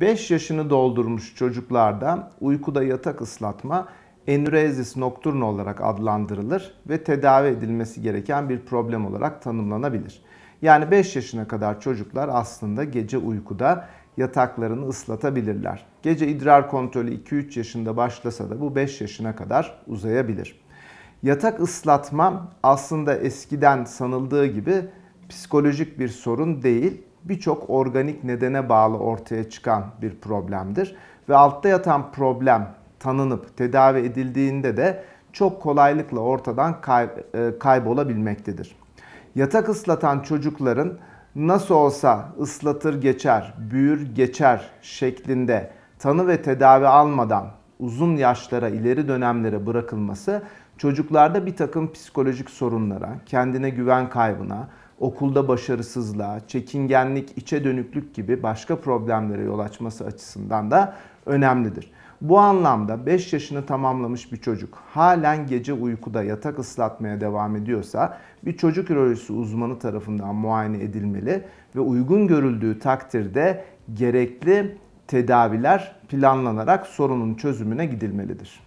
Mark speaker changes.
Speaker 1: 5 yaşını doldurmuş çocuklarda uykuda yatak ıslatma enürezis nokturn olarak adlandırılır ve tedavi edilmesi gereken bir problem olarak tanımlanabilir. Yani 5 yaşına kadar çocuklar aslında gece uykuda yataklarını ıslatabilirler. Gece idrar kontrolü 2-3 yaşında başlasa da bu 5 yaşına kadar uzayabilir. Yatak ıslatma aslında eskiden sanıldığı gibi psikolojik bir sorun değil, birçok organik nedene bağlı ortaya çıkan bir problemdir. Ve altta yatan problem tanınıp tedavi edildiğinde de çok kolaylıkla ortadan kay, e, kaybolabilmektedir. Yatak ıslatan çocukların nasıl olsa ıslatır geçer, büyür geçer şeklinde tanı ve tedavi almadan uzun yaşlara, ileri dönemlere bırakılması çocuklarda bir takım psikolojik sorunlara, kendine güven kaybına, okulda başarısızlığa, çekingenlik, içe dönüklük gibi başka problemlere yol açması açısından da önemlidir. Bu anlamda 5 yaşını tamamlamış bir çocuk halen gece uykuda yatak ıslatmaya devam ediyorsa bir çocuk ürolojisi uzmanı tarafından muayene edilmeli ve uygun görüldüğü takdirde gerekli tedaviler planlanarak sorunun çözümüne gidilmelidir.